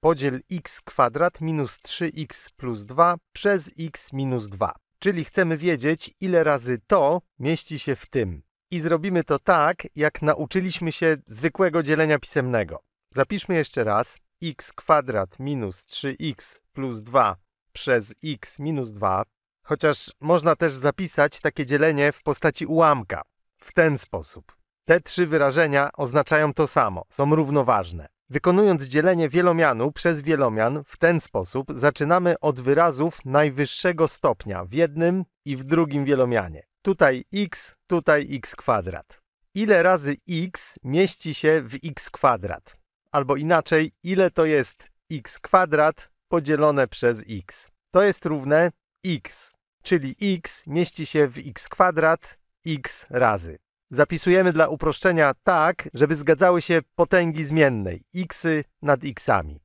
podziel x kwadrat minus 3x plus 2 przez x minus 2. Czyli chcemy wiedzieć, ile razy to mieści się w tym. I zrobimy to tak, jak nauczyliśmy się zwykłego dzielenia pisemnego. Zapiszmy jeszcze raz x kwadrat minus 3x plus 2 przez x minus 2, chociaż można też zapisać takie dzielenie w postaci ułamka. W ten sposób. Te trzy wyrażenia oznaczają to samo, są równoważne. Wykonując dzielenie wielomianu przez wielomian w ten sposób zaczynamy od wyrazów najwyższego stopnia w jednym i w drugim wielomianie. Tutaj x, tutaj x kwadrat. Ile razy x mieści się w x kwadrat? Albo inaczej, ile to jest x kwadrat podzielone przez x? To jest równe x, czyli x mieści się w x kwadrat x razy zapisujemy dla uproszczenia tak, żeby zgadzały się potęgi zmiennej, xy nad xami.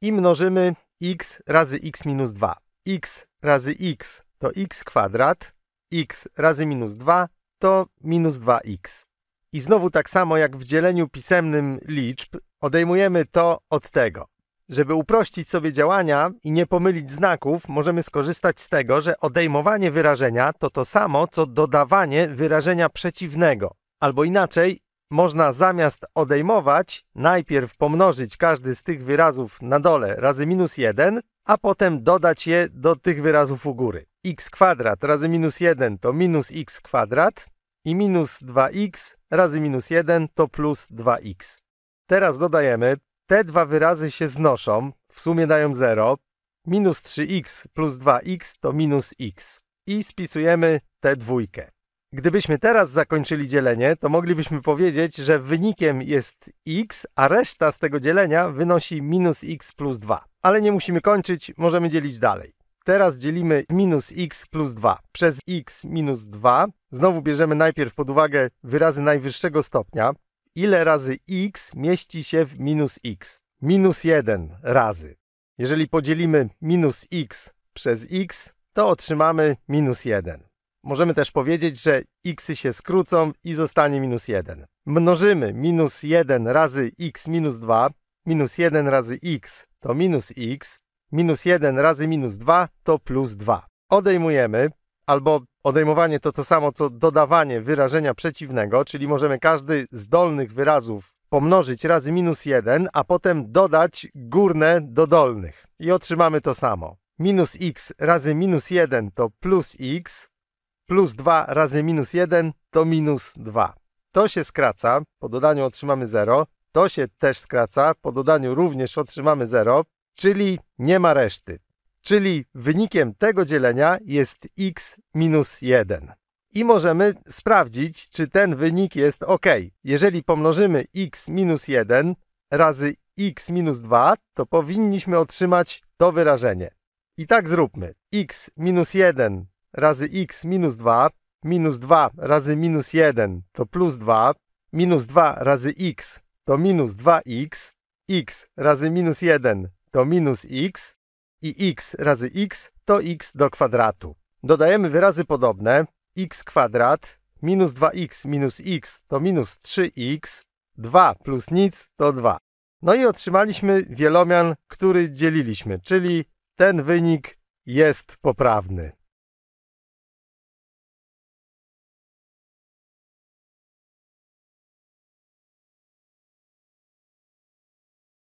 I mnożymy x razy x minus 2. x razy x to x kwadrat, x razy minus 2 to minus 2x. I znowu tak samo jak w dzieleniu pisemnym liczb, odejmujemy to od tego. Żeby uprościć sobie działania i nie pomylić znaków, możemy skorzystać z tego, że odejmowanie wyrażenia to to samo, co dodawanie wyrażenia przeciwnego. Albo inaczej, można zamiast odejmować, najpierw pomnożyć każdy z tych wyrazów na dole razy minus 1, a potem dodać je do tych wyrazów u góry. x kwadrat razy minus 1 to minus x kwadrat i minus 2x razy minus 1 to plus 2x. Teraz dodajemy te dwa wyrazy się znoszą, w sumie dają 0. Minus 3x plus 2x to minus x. I spisujemy tę dwójkę. Gdybyśmy teraz zakończyli dzielenie, to moglibyśmy powiedzieć, że wynikiem jest x, a reszta z tego dzielenia wynosi minus x plus 2. Ale nie musimy kończyć, możemy dzielić dalej. Teraz dzielimy minus x plus 2 przez x minus 2. Znowu bierzemy najpierw pod uwagę wyrazy najwyższego stopnia, ile razy x mieści się w minus x. Minus 1 razy. Jeżeli podzielimy minus x przez x, to otrzymamy minus 1. Możemy też powiedzieć, że xy się skrócą i zostanie minus 1. Mnożymy minus 1 razy x minus 2. Minus 1 razy x to minus x. Minus 1 razy minus 2 to plus 2. Odejmujemy, albo Odejmowanie to to samo co dodawanie wyrażenia przeciwnego, czyli możemy każdy z dolnych wyrazów pomnożyć razy minus 1, a potem dodać górne do dolnych i otrzymamy to samo. Minus x razy minus 1 to plus x, plus 2 razy minus 1 to minus 2. To się skraca, po dodaniu otrzymamy 0, to się też skraca, po dodaniu również otrzymamy 0, czyli nie ma reszty czyli wynikiem tego dzielenia jest x minus 1. I możemy sprawdzić, czy ten wynik jest ok. Jeżeli pomnożymy x minus 1 razy x minus 2, to powinniśmy otrzymać to wyrażenie. I tak zróbmy. x minus 1 razy x minus 2, minus 2 razy minus 1 to plus 2, minus 2 razy x to minus 2x, x razy minus 1 to minus x, i x razy x to x do kwadratu. Dodajemy wyrazy podobne x kwadrat minus 2x minus x to minus 3x, 2 plus nic to 2. No i otrzymaliśmy wielomian, który dzieliliśmy, czyli ten wynik jest poprawny.